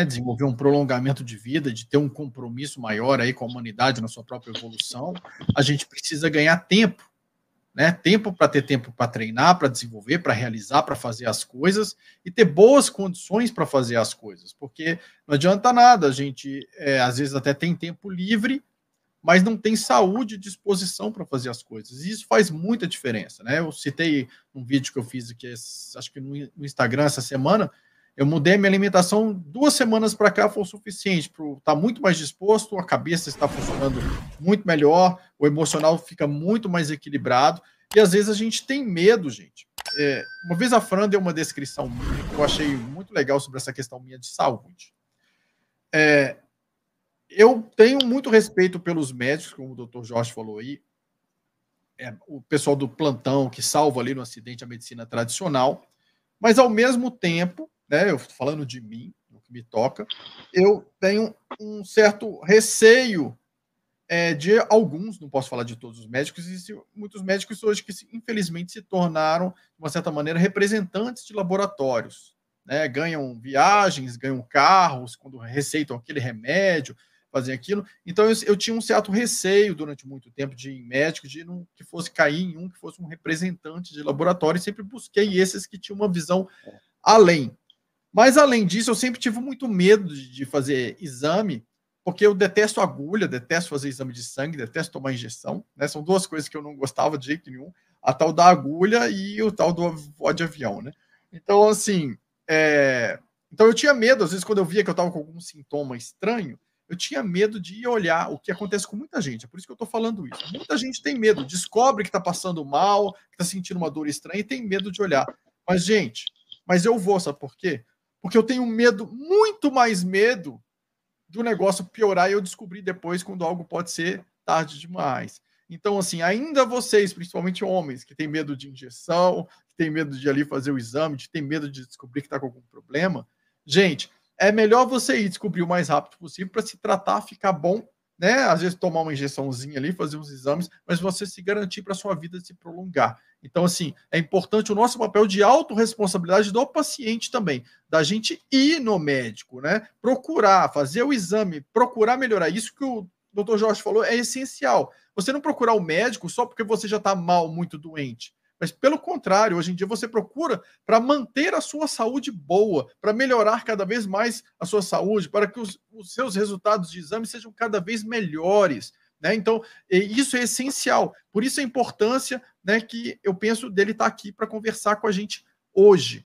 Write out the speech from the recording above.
né, desenvolver um prolongamento de vida, de ter um compromisso maior aí com a humanidade na sua própria evolução, a gente precisa ganhar tempo, né? Tempo para ter tempo para treinar, para desenvolver, para realizar, para fazer as coisas e ter boas condições para fazer as coisas, porque não adianta nada a gente é, às vezes até tem tempo livre, mas não tem saúde e disposição para fazer as coisas. E isso faz muita diferença, né? Eu citei um vídeo que eu fiz aqui, acho que no Instagram essa semana, eu mudei minha alimentação duas semanas para cá, foi o suficiente para estar tá muito mais disposto, a cabeça está funcionando muito melhor, o emocional fica muito mais equilibrado. E às vezes a gente tem medo, gente. É, uma vez a Fran deu uma descrição que eu achei muito legal sobre essa questão minha de saúde. É, eu tenho muito respeito pelos médicos, como o doutor Jorge falou aí, é, o pessoal do plantão que salva ali no acidente a medicina tradicional, mas ao mesmo tempo né? Eu falando de mim, no que me toca, eu tenho um certo receio é, de alguns, não posso falar de todos os médicos, existem muitos médicos hoje que, infelizmente, se tornaram, de uma certa maneira, representantes de laboratórios. Né? Ganham viagens, ganham carros, quando receitam aquele remédio, fazem aquilo. Então, eu, eu tinha um certo receio durante muito tempo de ir médico, de não, que fosse cair em um que fosse um representante de laboratório, e sempre busquei esses que tinham uma visão é. além. Mas além disso, eu sempre tive muito medo de fazer exame, porque eu detesto agulha, detesto fazer exame de sangue, detesto tomar injeção. Né? São duas coisas que eu não gostava de jeito nenhum: a tal da agulha e o tal do voo de avião, né? Então, assim, é... então eu tinha medo, às vezes, quando eu via que eu estava com algum sintoma estranho, eu tinha medo de ir olhar o que acontece com muita gente. É por isso que eu estou falando isso. Muita gente tem medo, descobre que está passando mal, que está sentindo uma dor estranha e tem medo de olhar. Mas, gente, mas eu vou, sabe por quê? Porque eu tenho medo, muito mais medo, do negócio piorar e eu descobrir depois quando algo pode ser tarde demais. Então, assim, ainda vocês, principalmente homens, que têm medo de injeção, que têm medo de ali fazer o exame, de têm medo de descobrir que está com algum problema, gente, é melhor você ir descobrir o mais rápido possível para se tratar, ficar bom né? Às vezes tomar uma injeçãozinha ali, fazer uns exames, mas você se garantir para sua vida se prolongar. Então, assim, é importante o nosso papel de autorresponsabilidade do paciente também, da gente ir no médico, né? Procurar, fazer o exame, procurar melhorar. Isso que o doutor Jorge falou é essencial. Você não procurar o médico só porque você já está mal, muito doente. Mas, pelo contrário, hoje em dia você procura para manter a sua saúde boa, para melhorar cada vez mais a sua saúde, para que os, os seus resultados de exame sejam cada vez melhores. Né? Então, isso é essencial. Por isso a importância né, que eu penso dele estar tá aqui para conversar com a gente hoje.